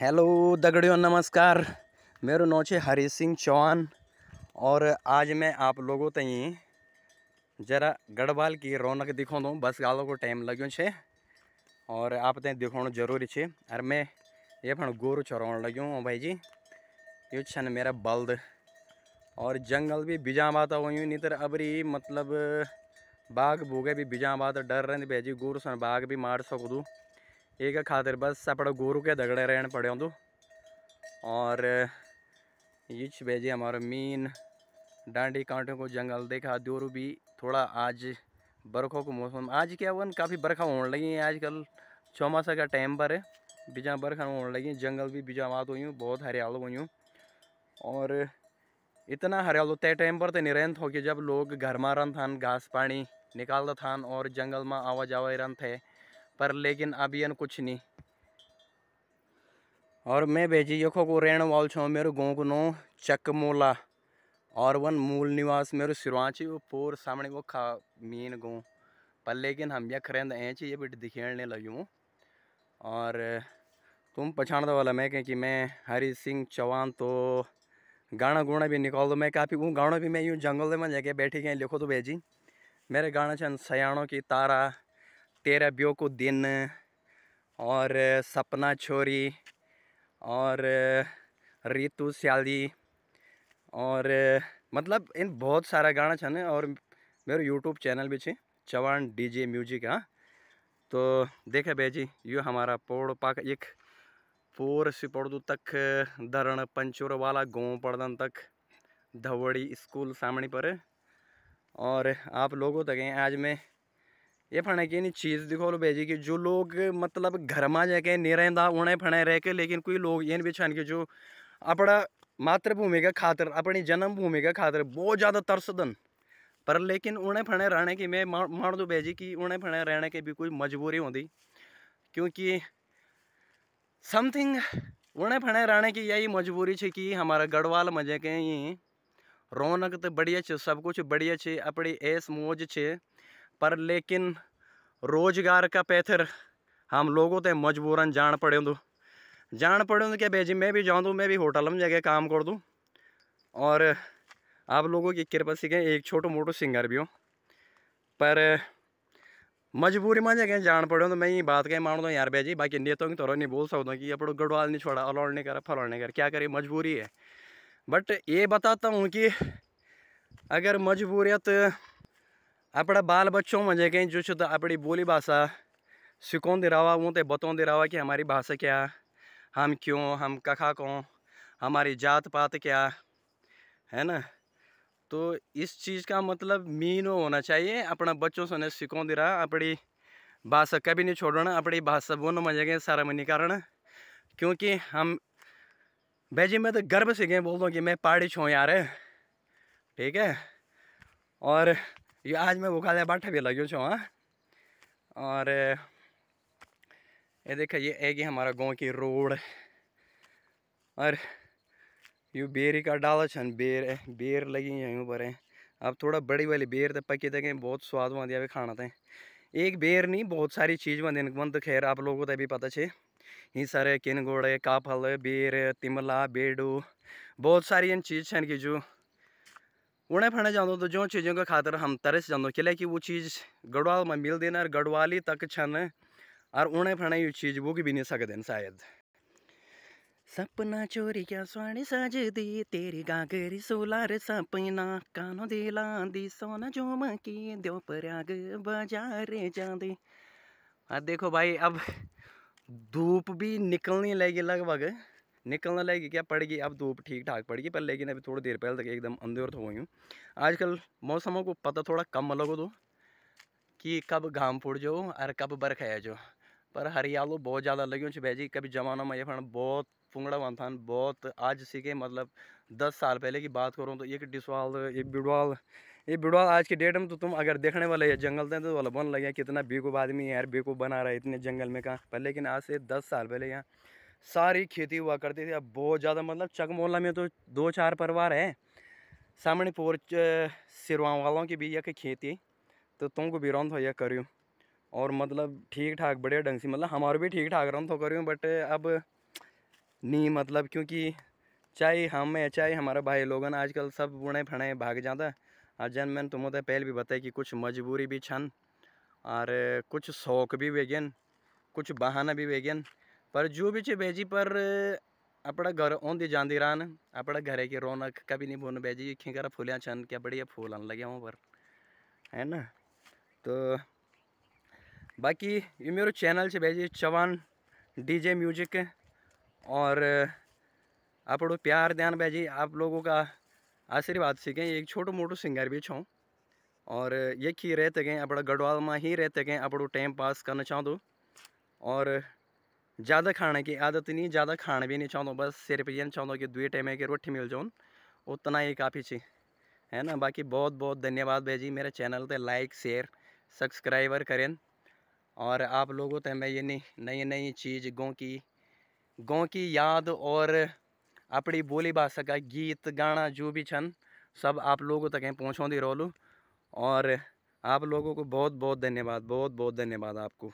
hello दगड़ियों नमस्कार मेरो नौ है हरी सिंह चौहान और आज मैं आप लोगों तई जरा गढ़वाल की रौनक दिखा दूँ बस गालों को टाइम लगे छे और आप ते दिखाणु जरूरी छे और मैं ये फण गोरू लगे हूँ भाई जी ये छन मेरा बल्द और जंगल भी बिजा बात हुई नहीं तो अबरी मतलब बाघ भूगे भी बिजा बात डर रही भाई जी गोरू सन बाघ भी मार सकूँ एक खातिर बस अपने गोरू के दगड़े रहने पड़े तो और युच भेजे हमारा मेन डांडी कांटों को जंगल देखा दोरू भी थोड़ा आज बरखों का मौसम आज क्या हुआ काफ़ी बरखा होने लगी है आजकल चौमासा का टाइम पर है बीजा बरखा होने लगी जंगल भी बीजा मात हुई बहुत हरियालो हुई और इतना हरियालो तय टाइम पर तो निरंत हो कि जब लोग घर में रन थान घास पानी निकालता थान और जंगल में आवाज आवाज रन थे पर लेकिन अभी कुछ नहीं और मैं भेजी यखो को रहने वाल छो मेरे गाँव को नो चकमोला और वन मूल निवास मेरे सिरवाची वो पोर सामने वो खा मीन गाँव पर लेकिन हम यख रेंद ऐच ये बिट लगी हूँ और तुम दो वाला मैं कि मैं हरी सिंह चौहान तो गाना गुणा भी निकाल दो मैं काफ़ी वो गाना भी मैं यूँ जंगल में जाके बैठी गई लिखो तो भेजी मेरे गाना छन सयाणों की तारा तेरा ब्यो को दिन और सपना छोरी और रितु स्याली और मतलब इन बहुत सारा गाना छन और मेरे यूट्यूब चैनल भी छे चवान डीजे म्यूजिक हाँ तो देखे भाई जी यो हमारा पोड़ पाक एक पोर सिपोड़ू तक धरण पंचोर वाला गाँव पड़दन तक धवड़ी स्कूल सामने पर और आप लोगों तक आज मैं ये फणे की चीज़ दिखोलो भेजी कि जो लोग मतलब घर में जाके नहीं रहता उन्हें फणे रह के लेकिन कोई लोग ये भी छन जो अपना मातृभूमि का खातर अपनी जन्मभूमि का खातर बहुत ज़्यादा तरसदन पर लेकिन उन्हें फणे रहने की मैं मान दो भेजी कि उन्हें फणे रहने की भी कोई मजबूरी होती क्योंकि समथिंग उन्हें फणे रहने की यही मजबूरी है कि हमारा गढ़वाल में जाके ये रौनक तो बढ़िया है सब कुछ बढ़िया है अपनी ऐस मौज है पर लेकिन रोज़गार का पैथर हम लोगों ते मजबूरन जान पड़े दो जान पड़े क्या जी मैं भी जाऊँ दूँ मैं भी होटल में जाके काम कर दूँ और आप लोगों की कृपा सीखें एक छोटो मोटो सिंगर भी हूँ पर मजबूरी में जगह जान पड़ो तो मैं ये बात कहीं मानता हूँ यार भाई जी बाकी नेतों की तरह नहीं बोल सकता कि अपने गढ़वाल नहीं छोड़ा अलौड़ नहीं करा फलौड़ नहीं करा क्या करे मजबूरी है बट ये बताता हूँ कि अगर मजबूरियत बाल बच्चों में જે કંઈ जो तो अपनी बोली भाषा ભાષા दे रहा वो तो दे रहा कि हमारी भाषा क्या हम क्यों हम कखा कौ हमारी जात पात क्या है ना तो इस चीज़ का मतलब मीन होना चाहिए अपना बच्चों से उन्हें दे रहा अपनी भाषा कभी नहीं छोड़ना अपनी भाषा बोलने में जगह सारा में निकालना क्योंकि हम भेजी मैं तो गर्व से गए बोल दूँ कि मैं पहाड़ी छूँ यार ठीक है और मैं આજમાં ભોકાલે બાઠા भी लगे छो हाँ और ये देखा ये है कि हमारा गांव की रोड और यू बेरी का डाला छन बेर बेर लगी है यूँ पर अब थोड़ा बड़ी वाली बेर तो पकी तक बहुत स्वाद बन दिया खाना था एक बेर नहीं बहुत सारी चीज़ बनती मन तो खैर आप लोगों को भी पता छे ये सारे किनगोड़े काफल बेर तिमला बेडू बहुत सारी इन चीज़ छन कि जो उन्हें फंडे जा तो जो चीज़ों के खातर हम तरस जानो किले कि वो चीज़ गढ़वाल में मिलते और गढ़वाली तक छन और उन्हें फंडे ये चीज़ वो भी नहीं सकते शायद सपना चोरी क्या सज दी तेरी गागरी सोलार सपना कानो दे दिलांदी सोना जो मकी दो प्रयाग बाजार जांदी हाँ देखो भाई अब धूप भी निकलने लगी लगभग निकलने लगेगी क्या पड़ेगी अब धूप ठीक ठाक पड़ेगी पर लेकिन अभी थोड़ी देर पहले तक एकदम अंधेर हो तो गई हूँ आजकल मौसमों को पता थोड़ा कम लगो तो कि कब घाम फूट जाओ और कब बर्फ है जो पर हरियालो बहुत ज़्यादा लग्यो भाई जी कभी जमाना में ये फंड बहुत फुंगड़ा वन था बहुत आज सीखे मतलब दस साल पहले की बात करूँ तो एक डिसवाल एक बिडवाल ये बिडवाल आज के डेट में तो तुम अगर देखने वाले ये जंगल थे तो वाला बन लगे कितना बेकूब आदमी यार बेकूब बना रहा है इतने जंगल में कहाँ पर लेकिन आज से दस साल पहले यहाँ सारी खेती हुआ करती थी अब बहुत ज़्यादा मतलब चक मोहल्ला में तो दो चार परिवार है सामने पोर्च सिरवा वालों की भी यह खेती तो तुमको भी रौन हो यह करूँ और मतलब ठीक ठाक बढ़िया ढंग से मतलब हमारे भी ठीक ठाक रौन हो करूँ बट अब नहीं मतलब क्योंकि चाहे हम है चाहे हमारे भाई लोग आजकल सब बुणे फणे भाग जाता और जन मैंने तुम तो पहले भी बताया कि कुछ मजबूरी भी छन और कुछ शौक भी वेगन कुछ बहाना भी वेगन पर जो भी छे बेजी पर अपना घर औंदी जांदी रान अपना है की रौनक कभी नहीं भून भेजी करा फूलियाँ छन क्या बढ़िया फूल आने लगे हूँ पर है ना तो बाकी ये मेरे चैनल से बेजी चवान डीजे म्यूजिक और आप प्यार ध्यान बेजी आप लोगों का आशीर्वाद सीखें एक छोटो मोटो सिंगर भी छो और ये ही रहते गए अपना गढ़वाल में ही रहते गए अपड़ो टाइम पास करना चाहूँ और ज़्यादा खाने की आदत नहीं ज़्यादा खाना भी नहीं चाहता बस सिर्फ ये चाहता कि दुई टाइम की रोटी मिल जाऊन उतना ही काफ़ी ची है ना बाकी बहुत बहुत धन्यवाद भाई जी मेरे चैनल पर लाइक शेयर सब्सक्राइबर करें और आप लोगों तक मैं ये नहीं नई नई चीज़ गाँव की गाँव की याद और अपनी बोली भाषा का गीत गाना जो भी छन सब आप लोगों तक पहुँचा पहुँचौंदी रोलू और आप लोगों को बहुत बहुत धन्यवाद बहुत बहुत धन्यवाद आपको